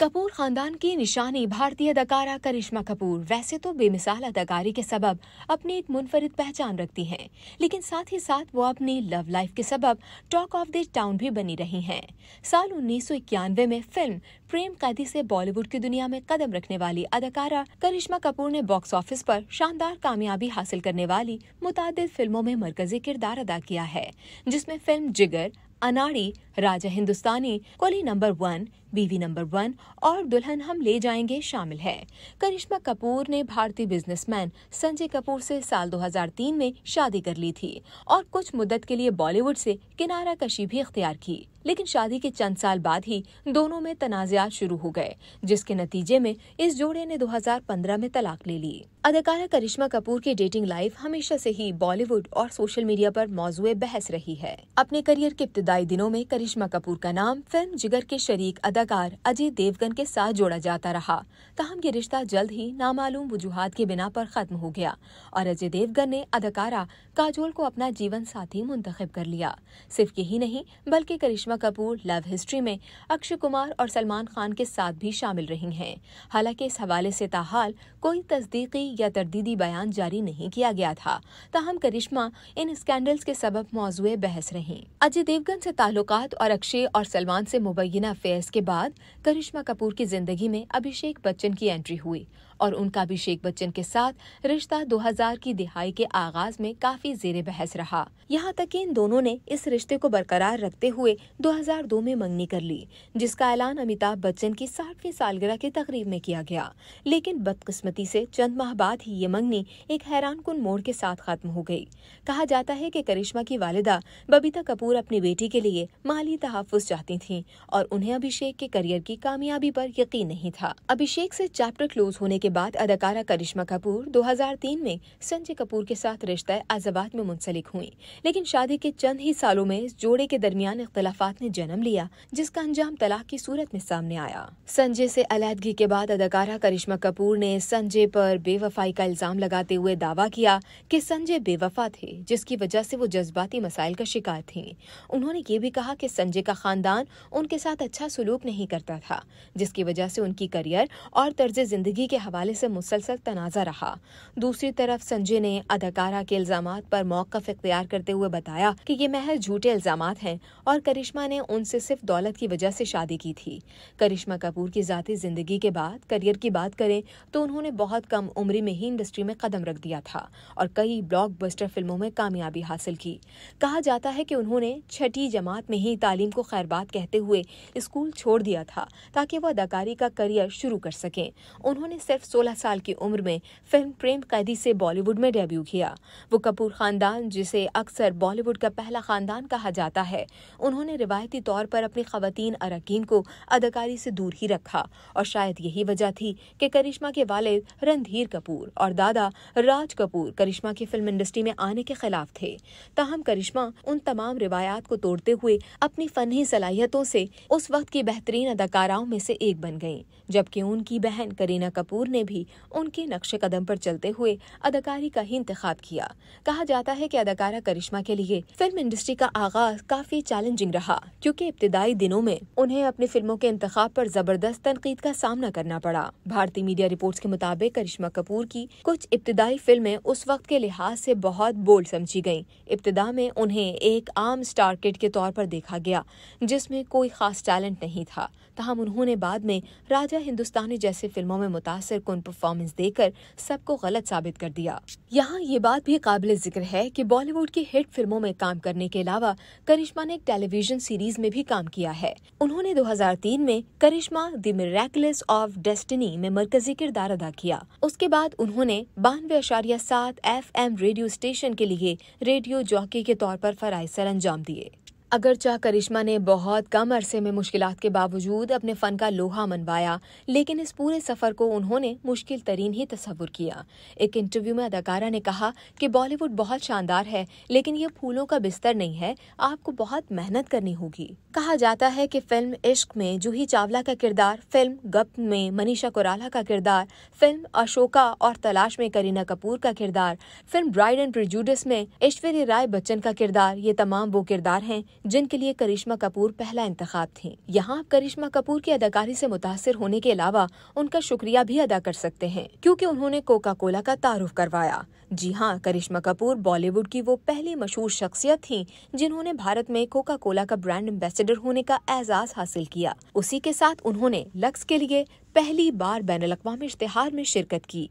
कपूर खानदान की निशानी भारतीय अदाकारा करिश्मा कपूर वैसे तो बेमिसाल अदाकारी के सबब अपनी एक मुनफरद पहचान रखती हैं लेकिन साथ ही साथ वो अपनी लव लाइफ के सबब टॉक ऑफ द टाउन भी बनी रही हैं साल उन्नीस में फिल्म प्रेम कैदी से बॉलीवुड की दुनिया में कदम रखने वाली अदाकारा करिश्मा कपूर ने बॉक्स ऑफिस पर शानदार कामयाबी हासिल करने वाली मुताद फिल्मों में मरकजी किरदार अदा किया है जिसमें film Jigar Anari Raja Hindustani Coolie number one Biwi number one और दुल्हन हम ले जाएंगे शामिल है करिश्मा कपूर ने भारतीय बिजनेसमैन संजय कपूर से साल 2003 में शादी कर ली थी और कुछ मुद्दत के लिए बॉलीवुड से किनारा कशी भी अख्तियार की लेकिन शादी के चंद साल बाद ही दोनों में तनाजात शुरू हो गए जिसके नतीजे में इस जोड़े ने 2015 में तलाक ले ली अदाकारा करिश्मा कपूर की डेटिंग लाइफ हमेशा से ही बॉलीवुड और सोशल मीडिया पर मौजूद बहस रही है अपने करियर के इब्तदाई दिनों में करिश्मा कपूर का नाम फिल्म जिगर के शरीक अदाकार अजय देवगन के साथ जोड़ा जाता रहा तहम ये रिश्ता जल्द ही नामालूम वजूहत के बिना पर खत्म हो गया और अजय देवगन ने अदाकारा काजोल को अपना जीवन साथी मुंतखब कर लिया सिर्फ यही नहीं बल्कि करिश्मा कपूर लव हिस्ट्री में अक्षय कुमार और सलमान खान के साथ भी शामिल रही हैं हालांकि इस हवाले से ताहाल कोई तस्दीकी या तरदीदी बयान जारी नहीं किया गया था तहम करिश्मा इन स्कैंडल्स के सबब मौजूद बहस रही अजय देवगन पाकिस्तान से ताल्लुकात और अक्षय और सलमान से मुबैना फेयर्स के बाद करिश्मा कपूर की जिंदगी में अभिषेक बच्चन की एंट्री हुई और उनका अभिषेक बच्चन के साथ रिश्ता 2000 की दिहाई के आगाज में काफी जेर बहस रहा यहाँ तक कि इन दोनों ने इस रिश्ते को बरकरार रखते हुए 2002 में मंगनी कर ली जिसका ऐलान अमिताभ बच्चन की साठवीं सालगिरह की तकरीब में किया गया लेकिन बदकिस्मती से चंद माह बाद ही ये मंगनी एक हैरान कन मोड़ के साथ खत्म हो गई कहा जाता है कि करिश्मा की वालिदा बबीता कपूर अपनी बेटी के लिए माली तहफ़ चाहती थीं और उन्हें अभिषेक के करियर की कामयाबी पर यकीन नहीं था अभिषेक से चैप्टर क्लोज होने के इसके बाद अदाकारा करिश्मा कपूर 2003 में संजय कपूर के साथ रिश्ता आजाबाद में मुंसलिक हुई लेकिन शादी के चंद ही सालों में इस जोड़े के दरमियान इख्तलाफात ने जन्म लिया जिसका अंजाम तलाक की सूरत में सामने आया संजय से अलहदगी के बाद अदाकारा करिश्मा कपूर ने संजय पर बेवफाई का इल्जाम लगाते हुए दावा किया कि संजय बेवफा थे जिसकी वजह से वो जज्बाती मसाइल का शिकार थी उन्होंने ये भी कहा कि संजय का खानदान उनके साथ अच्छा सलूक नहीं करता था जिसकी वजह से उनकी करियर और तर्ज जिंदगी के हवाले हवाले से मुसलसल तनाज़ा रहा दूसरी तरफ संजय ने अदाकारा के इल्ज़ाम पर मौकफ इख्तियार करते हुए बताया कि ये महज झूठे इल्ज़ाम हैं और करिश्मा ने उनसे सिर्फ दौलत की वजह से शादी की थी करिश्मा कपूर की ज़ाती ज़िंदगी के बाद करियर की बात करें तो उन्होंने बहुत कम उम्र में ही इंडस्ट्री में कदम रख दिया था और कई ब्लॉक फिल्मों में कामयाबी हासिल की कहा जाता है कि उन्होंने छठी जमात में ही तालीम को खैरबाद कहते हुए स्कूल छोड़ दिया था ताकि वो अदाकारी का करियर शुरू कर सकें उन्होंने सिर्फ 16 साल की उम्र में फिल्म प्रेम कैदी से बॉलीवुड में डेब्यू किया वो कपूर खानदान जिसे अक्सर बॉलीवुड का पहला खानदान कहा जाता है उन्होंने रिवायती तौर पर अपनी खातन अरकान को अदाकारी से दूर ही रखा और शायद यही वजह थी कि करिश्मा के वाले रणधीर कपूर और दादा राज कपूर करिश्मा की फिल्म इंडस्ट्री में आने के खिलाफ थे ताहम करिश्मा उन तमाम रिवायात को तोड़ते हुए अपनी फनी सलाहियतों से उस वक्त की बेहतरीन अदाकाराओं में से एक बन गईं जबकि उनकी बहन करीना कपूर ने ने भी उनके नक्शे कदम पर चलते हुए अदाकारी का ही इंतखब किया कहा जाता है कि अदाकारा करिश्मा के लिए फिल्म इंडस्ट्री का आगाज काफी चैलेंजिंग रहा क्योंकि इब्तदाई दिनों में उन्हें अपनी फिल्मों के इंतजाम पर जबरदस्त तनकीद का सामना करना पड़ा भारतीय मीडिया रिपोर्ट्स के मुताबिक करिश्मा कपूर की कुछ इब्तदाई फिल्में उस वक्त के लिहाज से बहुत बोल्ड समझी गयी इब्तदा में उन्हें एक आम स्टार किट के तौर पर देखा गया जिसमें कोई खास टैलेंट नहीं था तहम उन्होंने बाद में राजा हिंदुस्तानी जैसी फिल्मों में मुतासर मासूकुन परफॉर्मेंस देकर सबको गलत साबित कर दिया यहाँ ये बात भी काबिल जिक्र है कि बॉलीवुड की हिट फिल्मों में काम करने के अलावा करिश्मा ने एक टेलीविजन सीरीज में भी काम किया है उन्होंने 2003 में करिश्मा द ऑफ डेस्टिनी में मरकजी किरदार अदा किया उसके बाद उन्होंने बानवे अशारिया सात एफ रेडियो स्टेशन के लिए रेडियो जॉकी के तौर पर फराइज सर अंजाम दिए अगरचा करिश्मा ने बहुत कम अरसे में मुश्किल के बावजूद अपने फ़न का लोहा मनवाया लेकिन इस पूरे सफ़र को उन्होंने मुश्किल तरीन ही तस्वुर किया एक इंटरव्यू में अदाकारा ने कहा कि बॉलीवुड बहुत शानदार है लेकिन ये फूलों का बिस्तर नहीं है आपको बहुत मेहनत करनी होगी कहा जाता है कि फिल्म इश्क में जूही चावला का किरदार फिल्म गप में मनीषा कोराला का किरदार फिल्म अशोका और तलाश में करीना कपूर का किरदार फिल्म ब्राइड एंड प्रिजूडिस में ऐश्वर्य राय बच्चन का किरदार ये तमाम वो किरदार हैं जिनके लिए करिश्मा कपूर पहला इंतखाब थी यहाँ आप करिश्मा कपूर की अदाकारी से मुतासर होने के अलावा उनका शुक्रिया भी अदा कर सकते हैं क्योंकि उन्होंने कोका कोला का तारुफ करवाया जी हाँ करिश्मा कपूर बॉलीवुड की वो पहली मशहूर शख्सियत थी जिन्होंने भारत में कोका कोला का ब्रांड एम्बेसडर होने का एजाज हासिल किया उसी के साथ उन्होंने लक्स के लिए पहली बार बैन अवी इश्तेहार में शिरकत की